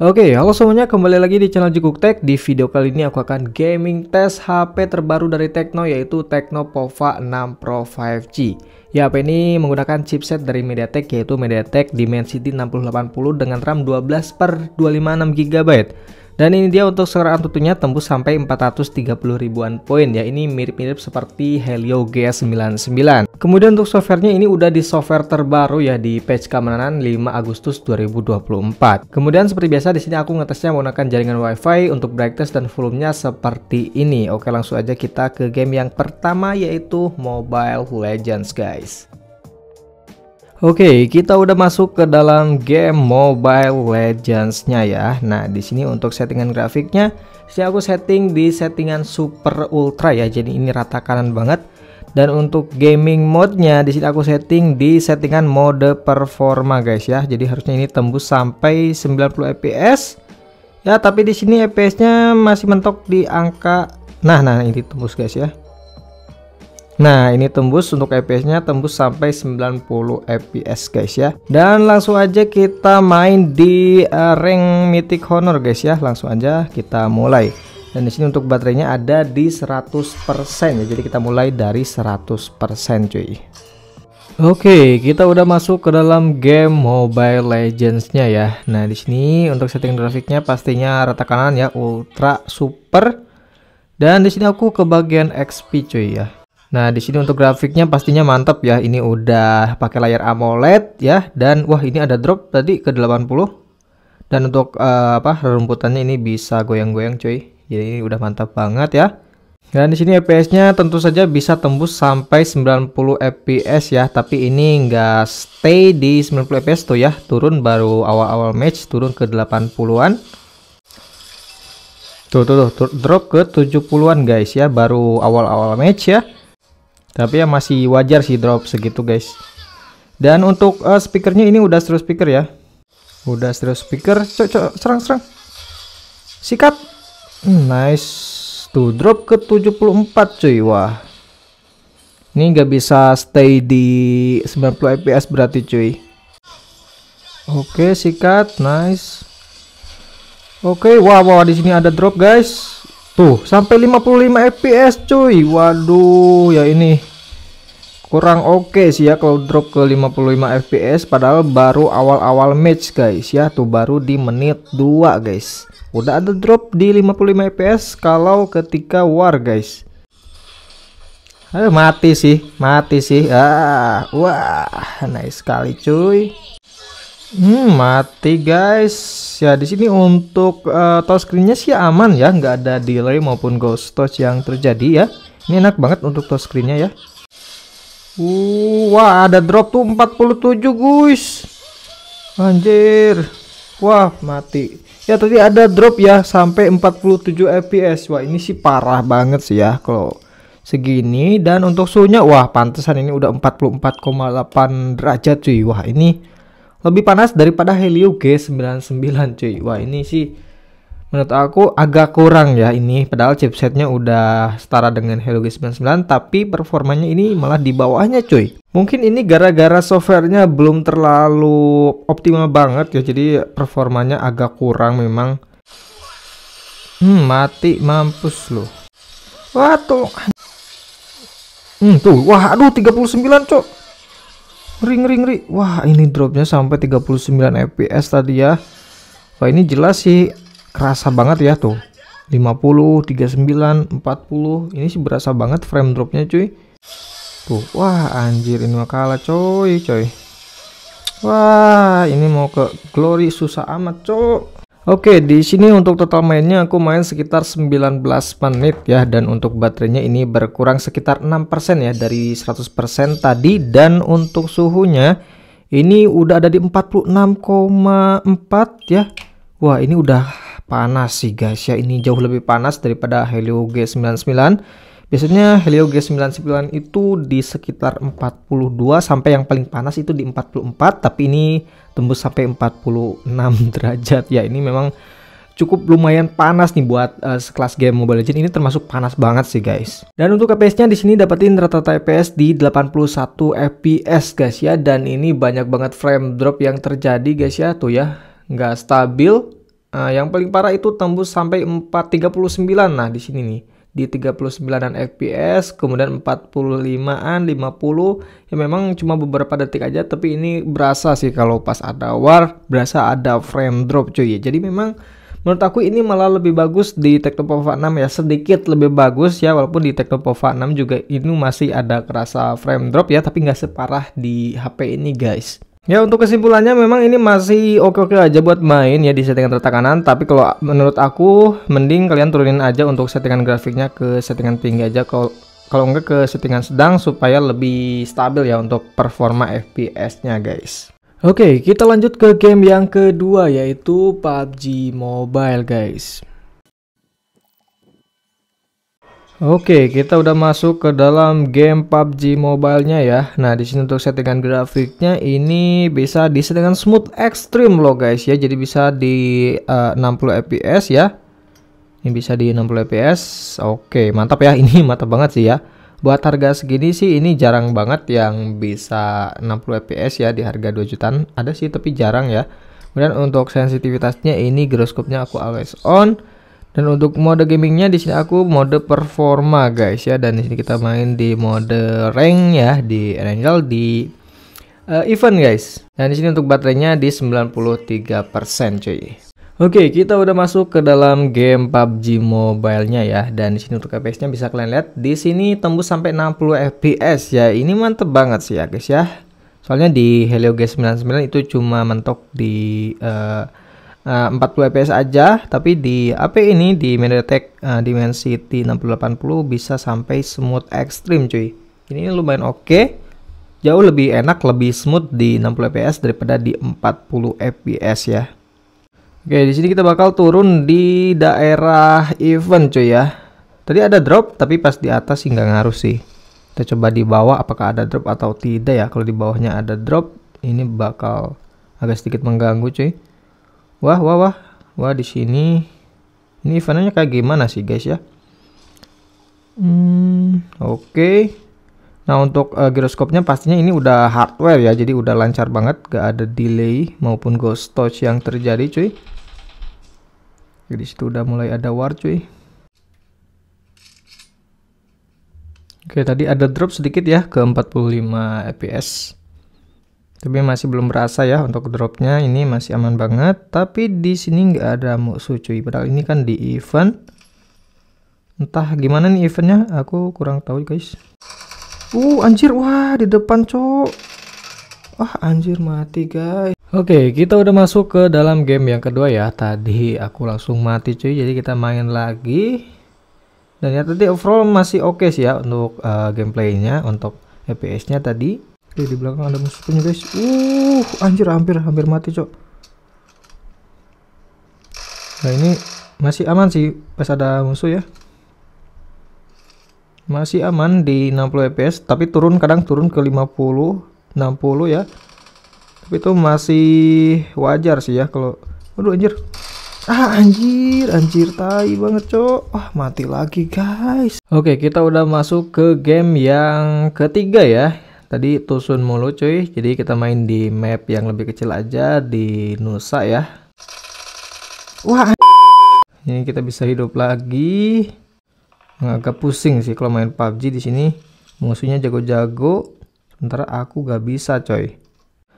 Oke, okay, halo semuanya, kembali lagi di channel Jukuk Tech. Di video kali ini aku akan gaming tes HP terbaru dari Tecno yaitu Tecno Pova 6 Pro 5G. Ya, HP ini menggunakan chipset dari MediaTek yaitu MediaTek Dimensity 6080 dengan RAM 12 256 GB. Dan ini dia untuk seorang antutunya tembus sampai 430 ribuan poin ya. Ini mirip-mirip seperti Helio G99. Kemudian untuk softwarenya ini udah di software terbaru ya di patch keamanan 5 Agustus 2024. Kemudian seperti biasa di sini aku ngetesnya menggunakan jaringan WiFi untuk brightness dan volumenya seperti ini. Oke, langsung aja kita ke game yang pertama yaitu Mobile Legends guys. Oke, okay, kita udah masuk ke dalam game Mobile Legends-nya ya. Nah, di sini untuk settingan grafiknya, saya aku setting di settingan super ultra ya. Jadi ini rata kanan banget. Dan untuk gaming mode-nya di sini aku setting di settingan mode performa guys ya. Jadi harusnya ini tembus sampai 90 fps. Ya, tapi di sini fps-nya masih mentok di angka Nah, nah ini tembus guys ya. Nah ini tembus untuk FPS nya tembus sampai 90 FPS guys ya Dan langsung aja kita main di uh, rank Mythic Honor guys ya Langsung aja kita mulai dan di sini untuk baterainya ada di 100% ya jadi kita mulai dari 100% cuy Oke, okay, kita udah masuk ke dalam game Mobile Legends-nya ya. Nah, di sini untuk setting grafiknya pastinya rata kanan ya, ultra super. Dan di sini aku ke bagian XP cuy ya. Nah, di sini untuk grafiknya pastinya mantap ya. Ini udah pakai layar AMOLED ya dan wah ini ada drop tadi ke 80. Dan untuk uh, apa rerumputannya ini bisa goyang-goyang cuy. Jadi ini udah mantap banget ya. Dan di sini FPS-nya tentu saja bisa tembus sampai 90 FPS ya, tapi ini nggak stay di 90 FPS tuh ya, turun baru awal-awal match turun ke 80-an. Tuh tuh tuh drop ke 70-an guys ya, baru awal-awal match ya. Tapi ya masih wajar sih drop segitu guys. Dan untuk uh, speakernya ini udah stereo speaker ya. Udah stereo speaker. Cok cok serang serang. Sikat. Hmm, nice. Tuh drop ke 74 cuy. Wah. Ini nggak bisa stay di 90 fps berarti cuy. Oke, sikat. Nice. Oke, wah wah di sini ada drop guys. Tuh, sampai 55 fps cuy. Waduh, ya ini kurang oke okay sih ya kalau drop ke 55 fps padahal baru awal-awal match guys ya tuh baru di menit 2 guys udah ada drop di 55 fps kalau ketika war guys Aduh eh, mati sih mati sih ah wah nice sekali cuy Hmm, mati guys. Ya di sini untuk uh, eh, touchscreennya sih aman ya, nggak ada delay maupun ghost touch yang terjadi ya. Ini enak banget untuk touchscreennya ya. Uh, wah ada drop tuh 47 guys. Anjir. Wah, mati. Ya tadi ada drop ya sampai 47 FPS. Wah, ini sih parah banget sih ya kalau segini dan untuk suhunya wah pantesan ini udah 44,8 derajat cuy. Wah, ini lebih panas daripada Helio G99 cuy. Wah, ini sih menurut aku agak kurang ya ini padahal chipsetnya udah setara dengan Helio G99 tapi performanya ini malah di bawahnya cuy mungkin ini gara-gara softwarenya belum terlalu optimal banget ya jadi performanya agak kurang memang hmm mati mampus loh wah tuh hmm tuh wah aduh 39 cok Ring-ring ring. wah ini dropnya sampai 39 fps tadi ya Wah ini jelas sih kerasa banget ya tuh 50, 39, 40 ini sih berasa banget frame dropnya cuy tuh wah anjir ini mah kalah coy coy wah ini mau ke glory susah amat cuy Oke, di sini untuk total mainnya aku main sekitar 19 menit ya dan untuk baterainya ini berkurang sekitar 6% ya dari 100% tadi dan untuk suhunya ini udah ada di 46,4 ya. Wah, ini udah panas sih guys ya ini jauh lebih panas daripada Helio G99 biasanya Helio G99 itu di sekitar 42 sampai yang paling panas itu di 44 tapi ini tembus sampai 46 derajat ya ini memang cukup lumayan panas nih buat uh, sekelas game Mobile Legends ini termasuk panas banget sih guys. Dan untuk FPS-nya di sini dapetin rata-rata FPS di 81 FPS guys ya dan ini banyak banget frame drop yang terjadi guys ya tuh ya nggak stabil Nah, yang paling parah itu tembus sampai 439 nah di sini nih di 39-an fps kemudian 45-an 50 ya memang cuma beberapa detik aja tapi ini berasa sih kalau pas ada war berasa ada frame drop cuy ya jadi memang menurut aku ini malah lebih bagus di Technopova 6 ya sedikit lebih bagus ya walaupun di Technopova 6 juga ini masih ada kerasa frame drop ya tapi nggak separah di HP ini guys Ya untuk kesimpulannya memang ini masih oke-oke aja buat main ya di settingan tertekanan tapi kalau menurut aku mending kalian turunin aja untuk settingan grafiknya ke settingan tinggi aja kalau kalau enggak ke settingan sedang supaya lebih stabil ya untuk performa FPS-nya guys. Oke, kita lanjut ke game yang kedua yaitu PUBG Mobile guys. Oke, kita udah masuk ke dalam game PUBG Mobile-nya ya. Nah, di sini untuk settingan grafiknya ini bisa di settingan smooth extreme loh guys ya. Jadi bisa di uh, 60 fps ya. Ini bisa di 60 fps. Oke, mantap ya. Ini mantap banget sih ya. Buat harga segini sih ini jarang banget yang bisa 60 fps ya di harga 2 jutaan. Ada sih tapi jarang ya. Kemudian untuk sensitivitasnya ini gyroscope-nya aku always on dan untuk mode gamingnya di sini aku mode performa guys ya dan di sini kita main di mode rank ya di Angel di uh, event guys. Dan di sini untuk baterainya di 93% cuy. Oke, kita udah masuk ke dalam game PUBG Mobile-nya ya. Dan di sini untuk FPS-nya bisa kalian lihat di sini tembus sampai 60 FPS ya. Ini mantep banget sih ya guys ya. Soalnya di Helio G99 itu cuma mentok di uh, 40 eh, fps aja tapi di AP ini di MediaTek uh, Dimensity 6080 bisa sampai smooth extreme cuy ini lumayan oke okay. jauh lebih enak lebih smooth di 60 fps daripada di 40 fps ya Oke di sini kita bakal turun di daerah event cuy ya tadi ada drop tapi pas di atas sih nggak ngaruh sih kita coba di bawah apakah ada drop atau tidak ya kalau di bawahnya ada drop ini bakal agak sedikit mengganggu cuy Wah, wah, wah. Wah, di sini ini eventnya kayak gimana sih, guys ya? Hmm, oke. Okay. Nah, untuk uh, giroskopnya pastinya ini udah hardware ya, jadi udah lancar banget, gak ada delay maupun ghost touch yang terjadi, cuy. Jadi situ udah mulai ada war, cuy. Oke, tadi ada drop sedikit ya ke 45 fps tapi masih belum berasa ya untuk dropnya ini masih aman banget tapi di sini nggak ada musuh cuy padahal ini kan di event entah gimana nih eventnya aku kurang tahu guys uh anjir wah di depan cok wah anjir mati guys Oke, okay, kita udah masuk ke dalam game yang kedua ya. Tadi aku langsung mati cuy, jadi kita main lagi. Dan ya tadi overall masih oke okay sih ya untuk uh, gameplaynya, untuk FPS-nya tadi. Oke, di belakang ada musuh punya, guys. Uh, anjir hampir hampir mati, Cok. Nah, ini masih aman sih pas ada musuh ya. Masih aman di 60 fps, tapi turun kadang turun ke 50, 60 ya. Tapi itu masih wajar sih ya kalau Waduh anjir. Ah anjir, anjir tai banget, Cok. Wah, mati lagi, guys. Oke, kita udah masuk ke game yang ketiga ya Tadi tusun mulu cuy, jadi kita main di map yang lebih kecil aja di Nusa ya. Wah, ini kita bisa hidup lagi. Agak pusing sih kalau main PUBG di sini. Musuhnya jago-jago, sementara aku gak bisa coy.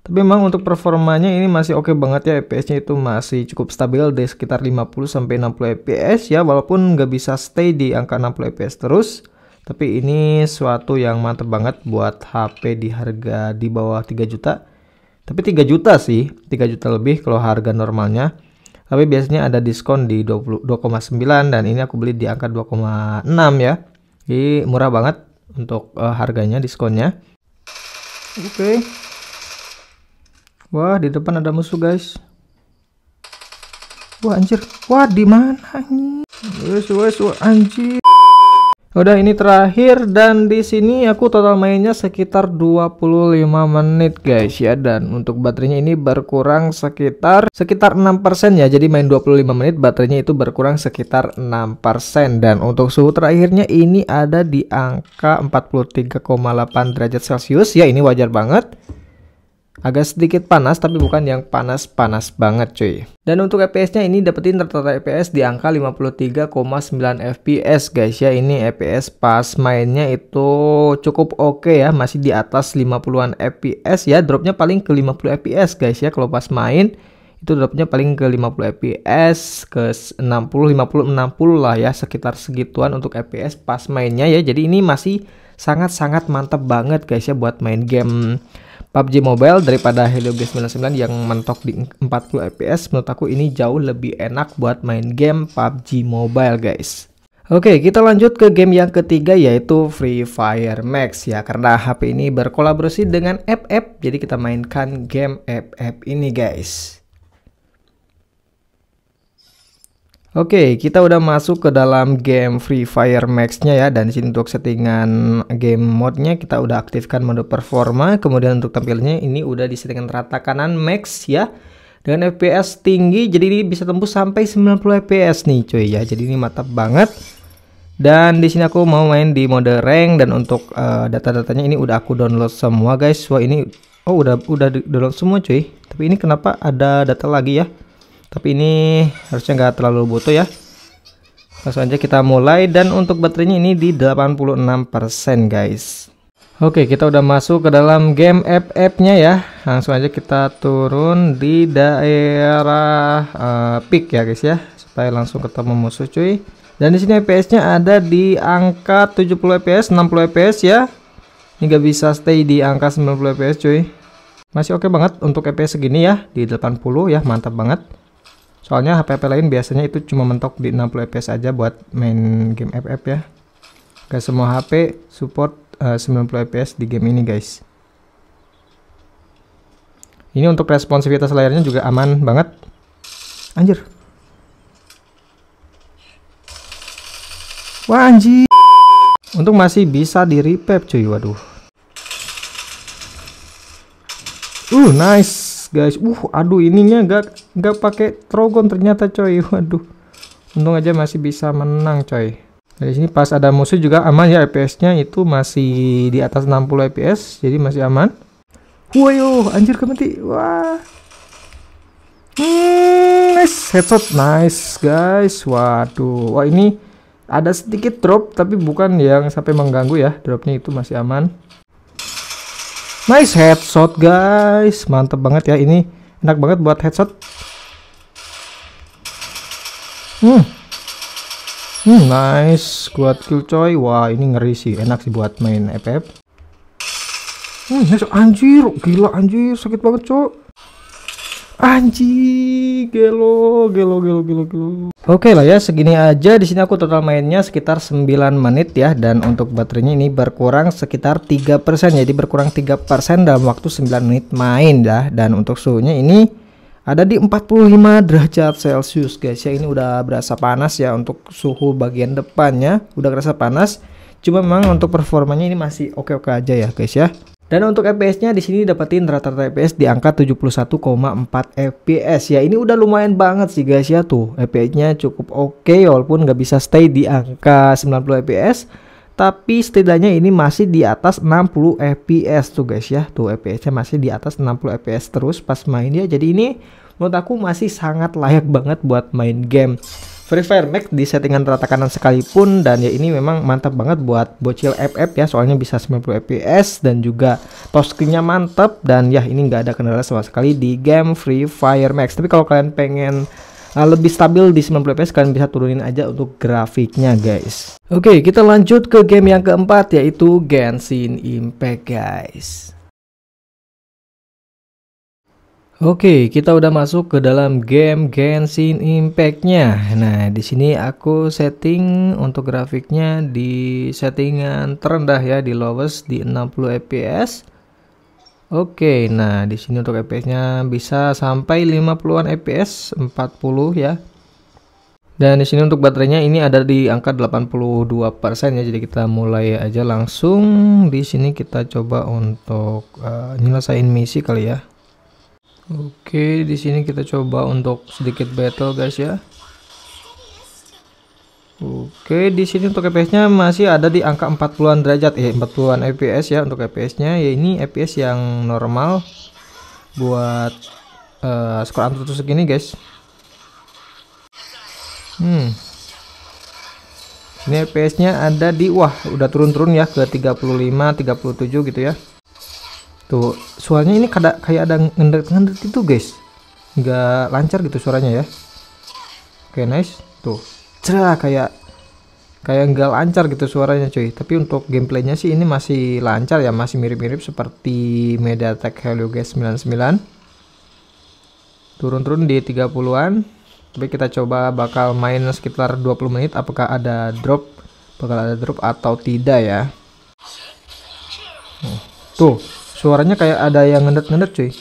Tapi memang untuk performanya ini masih oke okay banget ya FPS-nya itu masih cukup stabil di sekitar 50 60 FPS ya walaupun gak bisa stay di angka 60 FPS terus tapi ini suatu yang mantep banget buat HP di harga di bawah 3 juta tapi 3 juta sih 3 juta lebih kalau harga normalnya tapi biasanya ada diskon di 2,9 dan ini aku beli di angka 2,6 ya jadi murah banget untuk uh, harganya diskonnya oke okay. wah di depan ada musuh guys wah anjir wah di mana ini wes wes anjir Udah ini terakhir dan di sini aku total mainnya sekitar 25 menit guys ya dan untuk baterainya ini berkurang sekitar sekitar 6% ya. Jadi main 25 menit baterainya itu berkurang sekitar 6% dan untuk suhu terakhirnya ini ada di angka 43,8 derajat Celcius ya ini wajar banget. Agak sedikit panas tapi bukan yang panas-panas banget cuy. Dan untuk FPS-nya ini dapetin rata-rata FPS di angka 53,9 FPS guys ya. Ini FPS pas mainnya itu cukup oke okay ya, masih di atas 50-an FPS ya. Dropnya paling ke 50 FPS guys ya kalau pas main itu dropnya paling ke 50 fps ke 60 50 60 lah ya sekitar segituan untuk fps pas mainnya ya jadi ini masih sangat-sangat mantap banget guys ya buat main game PUBG Mobile daripada Helio G99 yang mentok di 40 fps menurut aku ini jauh lebih enak buat main game PUBG Mobile guys Oke, kita lanjut ke game yang ketiga yaitu Free Fire Max ya karena HP ini berkolaborasi dengan app-app jadi kita mainkan game app-app ini guys. Oke, okay, kita udah masuk ke dalam game Free Fire Max-nya ya dan di sini untuk settingan game mode-nya kita udah aktifkan mode performa, kemudian untuk tampilnya ini udah di settingan rata kanan max ya. Dengan FPS tinggi jadi ini bisa tembus sampai 90 FPS nih cuy ya. Jadi ini mantap banget. Dan di sini aku mau main di mode rank dan untuk uh, data-datanya ini udah aku download semua guys. Wah, ini oh udah udah download semua cuy. Tapi ini kenapa ada data lagi ya? tapi ini harusnya nggak terlalu butuh ya langsung aja kita mulai dan untuk baterainya ini di 86% guys Oke kita udah masuk ke dalam game app nya ya langsung aja kita turun di daerah uh, peak ya guys ya supaya langsung ketemu musuh cuy dan di sini FPS nya ada di angka 70 FPS 60 FPS ya ini gak bisa stay di angka 90 fps cuy masih oke okay banget untuk fps segini ya di 80 ya mantap banget Soalnya HP-HP lain biasanya itu cuma mentok di 60 fps aja buat main game FF ya. Gak semua HP support uh, 90 fps di game ini guys. Ini untuk responsivitas layarnya juga aman banget. Anjir. Wah anjir. untuk masih bisa di repap cuy. Waduh. Uh nice guys uh aduh ininya gak gak pakai trogon ternyata coy waduh untung aja masih bisa menang coy dari sini pas ada musuh juga aman ya fps nya itu masih di atas 60 fps jadi masih aman Woyo, oh, anjir kemati. Wah. Hmm, nice headshot, nice guys. Waduh, wah ini ada sedikit drop tapi bukan yang sampai mengganggu ya. Dropnya itu masih aman. Nice headshot guys, mantap banget ya ini enak banget buat headshot. Hmm, hmm nice, kuat kill coy. Wah ini ngeri sih, enak sih buat main FF. Hmm, anjir, gila anjir, sakit banget cok. Anji, gelo, gelo, gelo, gelo, gelo. Oke okay lah ya, segini aja. Di sini aku total mainnya sekitar 9 menit ya dan untuk baterainya ini berkurang sekitar 3%. Jadi berkurang 3% dalam waktu 9 menit main dah. Ya. Dan untuk suhunya ini ada di 45 derajat Celcius, guys. Ya, ini udah berasa panas ya untuk suhu bagian depannya, udah kerasa panas. Cuma memang untuk performanya ini masih oke-oke aja ya, guys ya. Dan untuk FPS-nya di sini dapetin rata-rata FPS di angka 71,4 FPS ya. Ini udah lumayan banget sih guys ya tuh. FPS-nya cukup oke okay, walaupun nggak bisa stay di angka 90 FPS tapi setidaknya ini masih di atas 60 fps tuh guys ya tuh fps nya masih di atas 60 fps terus pas main ya jadi ini menurut aku masih sangat layak banget buat main game Free Fire Max di settingan rata kanan sekalipun dan ya ini memang mantap banget buat bocil FF ya soalnya bisa 90 fps dan juga touchscreennya mantap dan ya ini nggak ada kendala sama sekali di game Free Fire Max tapi kalau kalian pengen Nah, lebih stabil di 90 fps kalian bisa turunin aja untuk grafiknya guys oke okay, kita lanjut ke game yang keempat yaitu Genshin Impact guys Oke, kita udah masuk ke dalam game Genshin Impact-nya. Nah, di sini aku setting untuk grafiknya di settingan terendah ya, di lowest di 60 fps. Oke, nah di sini untuk fps-nya bisa sampai 50-an fps, 40 ya. Dan di sini untuk baterainya ini ada di angka 82% ya, jadi kita mulai aja langsung. Di sini kita coba untuk uh, nyelesain misi kali ya. Oke, di sini kita coba untuk sedikit battle guys ya. Oke, di sini untuk FPS-nya masih ada di angka 40-an derajat ya, eh, 40-an FPS ya untuk FPS-nya. Ya ini FPS yang normal buat uh, skor antutu segini guys. Hmm. Ini FPS-nya ada di wah, udah turun-turun ya ke 35, 37 gitu ya tuh gitu. suaranya ini kada, kayak ada ngendet-ngendet itu guys nggak lancar gitu suaranya ya oke okay, nice tuh cerah kayak kayak nggak lancar gitu suaranya cuy tapi untuk gameplaynya sih ini masih lancar ya masih mirip-mirip seperti Mediatek Helio G99 turun-turun di 30-an tapi kita coba bakal main sekitar 20 menit apakah ada drop bakal ada drop atau tidak ya hmm. tuh Suaranya kayak ada yang ngendet-ngendet cuy.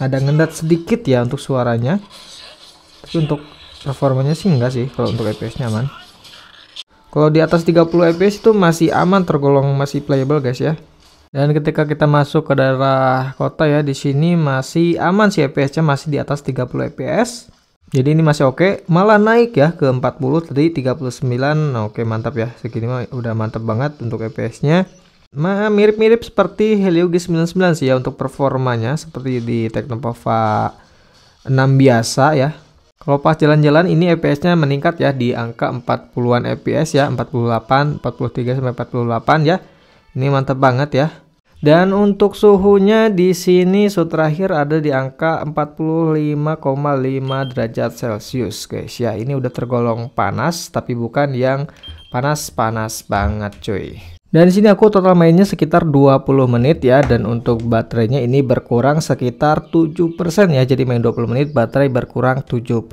Ada ngendet sedikit ya untuk suaranya. Tapi untuk performanya sih enggak sih kalau untuk FPS-nya e aman. Kalau di atas 30 fps itu masih aman tergolong masih playable guys ya. Dan ketika kita masuk ke daerah kota ya di sini masih aman sih fps-nya masih di atas 30 fps. Jadi ini masih oke, okay. malah naik ya ke 40 tadi 39. oke okay, mantap ya. Segini mah udah mantap banget untuk fps-nya mirip-mirip seperti Helio G99 sih ya untuk performanya seperti di Technopova 6 biasa ya. Kalau pas jalan-jalan ini FPS-nya meningkat ya di angka 40-an FPS ya, 48, 43 sampai 48 ya. Ini mantap banget ya. Dan untuk suhunya di sini suhu terakhir ada di angka 45,5 derajat Celcius guys ya. Ini udah tergolong panas tapi bukan yang panas-panas banget cuy. Dan di sini aku total mainnya sekitar 20 menit ya dan untuk baterainya ini berkurang sekitar 7% ya. Jadi main 20 menit baterai berkurang 7%.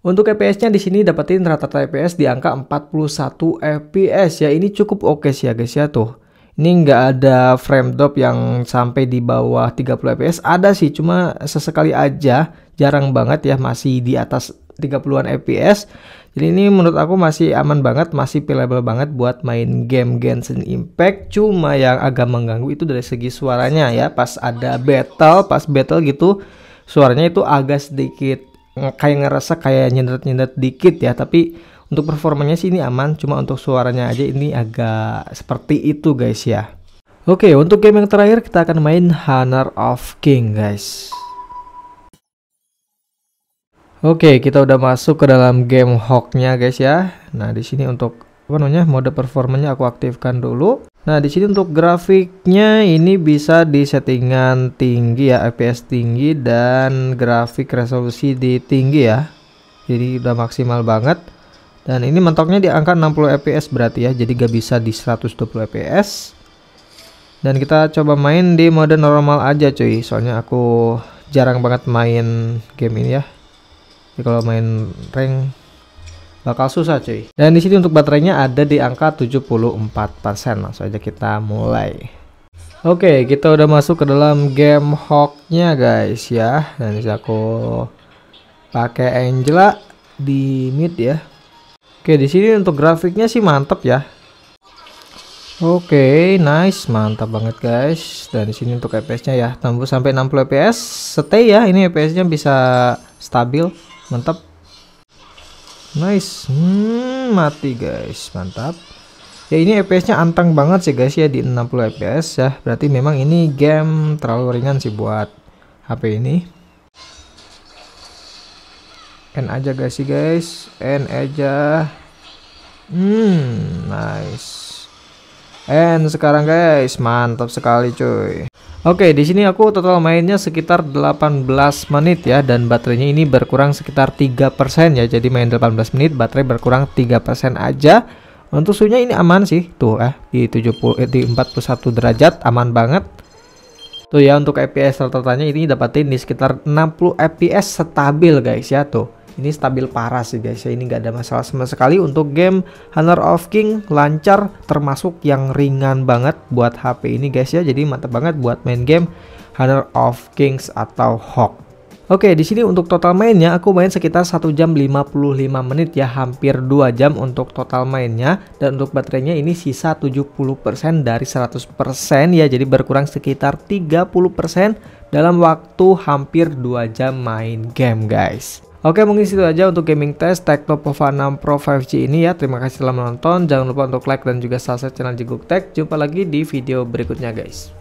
Untuk FPS-nya di sini dapetin rata-rata FPS di angka 41 FPS ya. Ini cukup oke okay sih ya guys ya tuh. Ini nggak ada frame drop yang sampai di bawah 30 fps. Ada sih, cuma sesekali aja, jarang banget ya masih di atas 30-an FPS. Jadi ini menurut aku masih aman banget, masih playable banget buat main game Genshin Impact. Cuma yang agak mengganggu itu dari segi suaranya ya, pas ada battle, pas battle gitu suaranya itu agak sedikit kayak ngerasa kayak nyendet-nyendet dikit ya, tapi untuk performanya sih ini aman, cuma untuk suaranya aja ini agak seperti itu guys ya. Oke, untuk game yang terakhir kita akan main Honor of King guys. Oke, kita udah masuk ke dalam game Hawknya guys ya. Nah, di sini untuk apa namanya mode performanya aku aktifkan dulu. Nah, di sini untuk grafiknya ini bisa di settingan tinggi ya, FPS tinggi dan grafik resolusi di tinggi ya. Jadi udah maksimal banget. Dan ini mentoknya di angka 60 FPS berarti ya, jadi gak bisa di 120 FPS. Dan kita coba main di mode normal aja cuy, soalnya aku jarang banget main game ini ya jadi kalau main rank bakal susah cuy. Dan di sini untuk baterainya ada di angka 74%. Langsung aja kita mulai. Oke, okay, kita udah masuk ke dalam game Hawknya guys ya. Dan bisa aku pakai Angela di mid ya. Oke, okay, di sini untuk grafiknya sih mantap ya. Oke, okay, nice, mantap banget guys. Dan di sini untuk FPS-nya ya, tembus sampai 60 FPS. Stay ya, ini FPS-nya bisa stabil mantap nice hmm, mati guys mantap ya ini fps nya anteng banget sih guys ya di 60 fps ya berarti memang ini game terlalu ringan sih buat HP ini n aja guys sih guys n aja hmm nice n sekarang guys mantap sekali cuy Oke, di sini aku total mainnya sekitar 18 menit ya dan baterainya ini berkurang sekitar 3% ya. Jadi main 18 menit baterai berkurang 3% aja. Untuk suhunya ini aman sih. Tuh eh di 70 eh, di 41 derajat aman banget. Tuh ya untuk FPS rata-ratanya ini dapatin di sekitar 60 FPS stabil guys ya tuh. Ini stabil parah sih guys ya, ini nggak ada masalah sama sekali untuk game Honor of King lancar termasuk yang ringan banget buat HP ini guys ya. Jadi mantap banget buat main game Honor of Kings atau Hawk. Oke, di sini untuk total mainnya aku main sekitar 1 jam 55 menit ya, hampir 2 jam untuk total mainnya dan untuk baterainya ini sisa 70% dari 100% ya, jadi berkurang sekitar 30% dalam waktu hampir 2 jam main game, guys. Oke mungkin situ aja untuk gaming test Tekno Pova 6 Pro 5G ini ya Terima kasih telah menonton Jangan lupa untuk like dan juga subscribe channel Jiguk Tech Jumpa lagi di video berikutnya guys